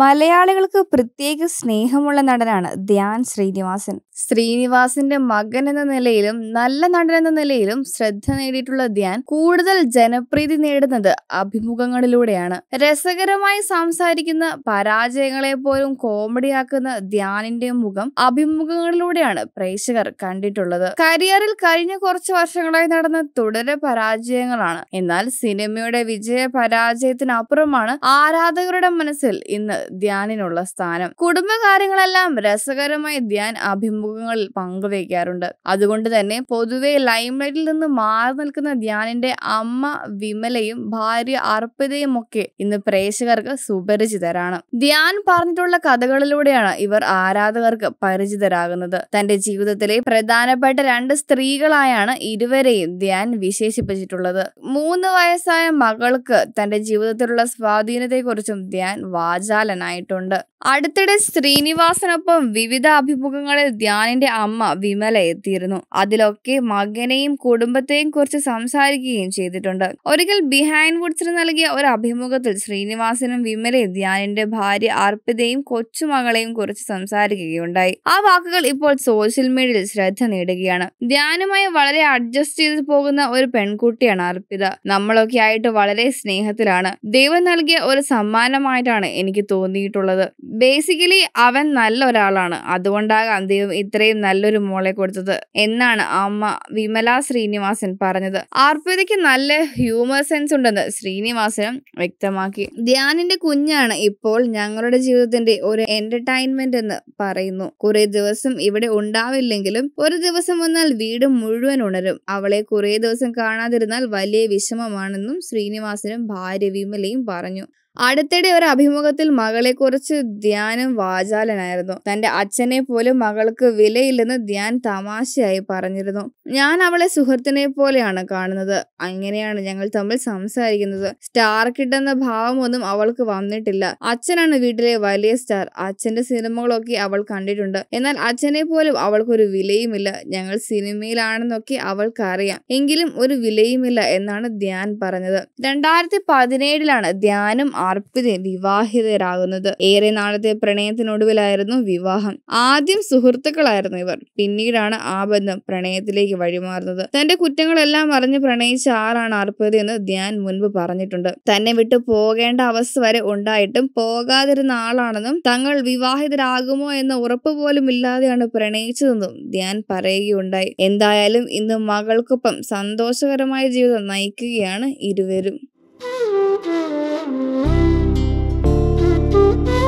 മലയാളികൾക്ക് പ്രത്യേക സ്നേഹമുള്ള നടനാണ് ധ്യാൻ ശ്രീനിവാസൻ ശ്രീനിവാസിന്റെ മകൻ എന്ന നിലയിലും നല്ല നടൻ എന്ന നിലയിലും ശ്രദ്ധ നേടിയിട്ടുള്ള ധ്യാൻ കൂടുതൽ ജനപ്രീതി നേടുന്നത് അഭിമുഖങ്ങളിലൂടെയാണ് രസകരമായി സംസാരിക്കുന്ന പരാജയങ്ങളെ പോലും കോമഡിയാക്കുന്ന ധ്യാനിന്റെ മുഖം അഭിമുഖങ്ങളിലൂടെയാണ് പ്രേക്ഷകർ കണ്ടിട്ടുള്ളത് കരിയറിൽ കഴിഞ്ഞ കുറച്ച് വർഷങ്ങളായി നടന്ന തുടരെ പരാജയങ്ങളാണ് എന്നാൽ സിനിമയുടെ വിജയ പരാജയത്തിനപ്പുറമാണ് ആരാധകരുടെ മനസ്സിൽ ഇന്ന് ധ്യാനിനുള്ള സ്ഥാനം കുടുംബകാര്യങ്ങളെല്ലാം രസകരമായി ധ്യാൻ അഭിമുഖങ്ങളിൽ പങ്കുവയ്ക്കാറുണ്ട് അതുകൊണ്ട് തന്നെ പൊതുവെ ലൈംലൈറ്റിൽ നിന്ന് മാറി നിൽക്കുന്ന ധ്യാനിന്റെ അമ്മ വിമലയും ഭാര്യ അർപ്പിതയും ഒക്കെ ഇന്ന് പ്രേക്ഷകർക്ക് സുപരിചിതരാണ് ധ്യാൻ പറഞ്ഞിട്ടുള്ള കഥകളിലൂടെയാണ് ഇവർ ആരാധകർക്ക് പരിചിതരാകുന്നത് തന്റെ ജീവിതത്തിലെ പ്രധാനപ്പെട്ട രണ്ട് സ്ത്രീകളായാണ് ഇരുവരെയും ധ്യാൻ വിശേഷിപ്പിച്ചിട്ടുള്ളത് മൂന്ന് വയസ്സായ മകൾക്ക് തന്റെ ജീവിതത്തിലുള്ള സ്വാധീനത്തെക്കുറിച്ചും ധ്യാൻ വാചാലൻ പ്രശസ്തനായിട്ടുണ്ട് അടുത്തിടെ ശ്രീനിവാസനൊപ്പം വിവിധ അഭിമുഖങ്ങളിൽ ധ്യാനിന്റെ അമ്മ വിമല എത്തിയിരുന്നു അതിലൊക്കെ മകനെയും കുടുംബത്തെയും കുറിച്ച് സംസാരിക്കുകയും ചെയ്തിട്ടുണ്ട് ഒരിക്കൽ ബിഹൈൻഡ് വുഡ്സിന് നൽകിയ ഒരു അഭിമുഖത്തിൽ ശ്രീനിവാസനും വിമലയും ധ്യാനിന്റെ ഭാര്യ അർപ്പിതയും കൊച്ചുമകളെയും കുറിച്ച് സംസാരിക്കുകയുണ്ടായി ആ വാക്കുകൾ ഇപ്പോൾ സോഷ്യൽ മീഡിയയിൽ ശ്രദ്ധ നേടുകയാണ് ധ്യാനുമായി വളരെ അഡ്ജസ്റ്റ് ചെയ്ത് പോകുന്ന ഒരു പെൺകുട്ടിയാണ് അർപ്പിത നമ്മളൊക്കെ ആയിട്ട് വളരെ സ്നേഹത്തിലാണ് ദൈവം നൽകിയ ഒരു സമ്മാനമായിട്ടാണ് എനിക്ക് തോന്നുന്നത് തോന്നിയിട്ടുള്ളത് ബേസിക്കലി അവൻ നല്ല ഒരാളാണ് അതുകൊണ്ടാകാം ദൈവം ഇത്രയും നല്ലൊരു മോളെ കൊടുത്തത് എന്നാണ് അമ്മ വിമല ശ്രീനിവാസൻ പറഞ്ഞത് ആർപ്പിതയ്ക്ക് നല്ല ഹ്യൂമർ സെൻസ് ഉണ്ടെന്ന് ശ്രീനിവാസനും വ്യക്തമാക്കി ധ്യാനിന്റെ കുഞ്ഞാണ് ഇപ്പോൾ ഞങ്ങളുടെ ജീവിതത്തിന്റെ ഒരു എന്റർടൈൻമെന്റ് എന്ന് പറയുന്നു കുറെ ദിവസം ഇവിടെ ഉണ്ടാവില്ലെങ്കിലും ഒരു ദിവസം വന്നാൽ വീട് മുഴുവൻ ഉണരും അവളെ കുറെ ദിവസം കാണാതിരുന്നാൽ വലിയ വിഷമമാണെന്നും ശ്രീനിവാസനും ഭാര്യ വിമലയും പറഞ്ഞു അടുത്തിടെ ഒരു അഭിമുഖത്തിൽ മകളെക്കുറിച്ച് ധ്യാനും വാചാലനായിരുന്നു തന്റെ അച്ഛനെ പോലും മകൾക്ക് വിലയില്ലെന്ന് ധ്യാൻ തമാശയായി പറഞ്ഞിരുന്നു ഞാൻ അവളെ സുഹൃത്തിനെ പോലെയാണ് കാണുന്നത് അങ്ങനെയാണ് ഞങ്ങൾ തമ്മിൽ സംസാരിക്കുന്നത് സ്റ്റാർ കിട്ടുന്ന ഭാവമൊന്നും അവൾക്ക് വന്നിട്ടില്ല അച്ഛനാണ് വീട്ടിലെ വലിയ സ്റ്റാർ അച്ഛന്റെ സിനിമകളൊക്കെ അവൾ കണ്ടിട്ടുണ്ട് എന്നാൽ അച്ഛനെ പോലും അവൾക്കൊരു വിലയുമില്ല ഞങ്ങൾ സിനിമയിലാണെന്നൊക്കെ അവൾക്കറിയാം എങ്കിലും ഒരു വിലയുമില്ല എന്നാണ് ധ്യാൻ പറഞ്ഞത് രണ്ടായിരത്തി പതിനേഴിലാണ് ധ്യാനും അർപ്പിത വിവാഹിതരാകുന്നത് ഏറെ നാളത്തെ പ്രണയത്തിനൊടുവിലായിരുന്നു വിവാഹം ആദ്യം സുഹൃത്തുക്കളായിരുന്നു ഇവർ പിന്നീടാണ് ആ ബന്ധം പ്രണയത്തിലേക്ക് വഴിമാറുന്നത് തന്റെ കുറ്റങ്ങളെല്ലാം അറിഞ്ഞ് പ്രണയിച്ച ആളാണ് അർപ്പിത എന്ന് ധ്യാൻ മുൻപ് പറഞ്ഞിട്ടുണ്ട് തന്നെ വിട്ടു പോകേണ്ട അവസ്ഥ വരെ ഉണ്ടായിട്ടും പോകാതിരുന്ന ആളാണെന്നും തങ്ങൾ വിവാഹിതരാകുമോ എന്ന ഉറപ്പ് പോലും ഇല്ലാതെയാണ് പ്രണയിച്ചതെന്നും ധ്യാൻ പറയുകയുണ്ടായി എന്തായാലും ഇന്ന് മകൾക്കൊപ്പം സന്തോഷകരമായ ജീവിതം നയിക്കുകയാണ് ഇരുവരും Thank you.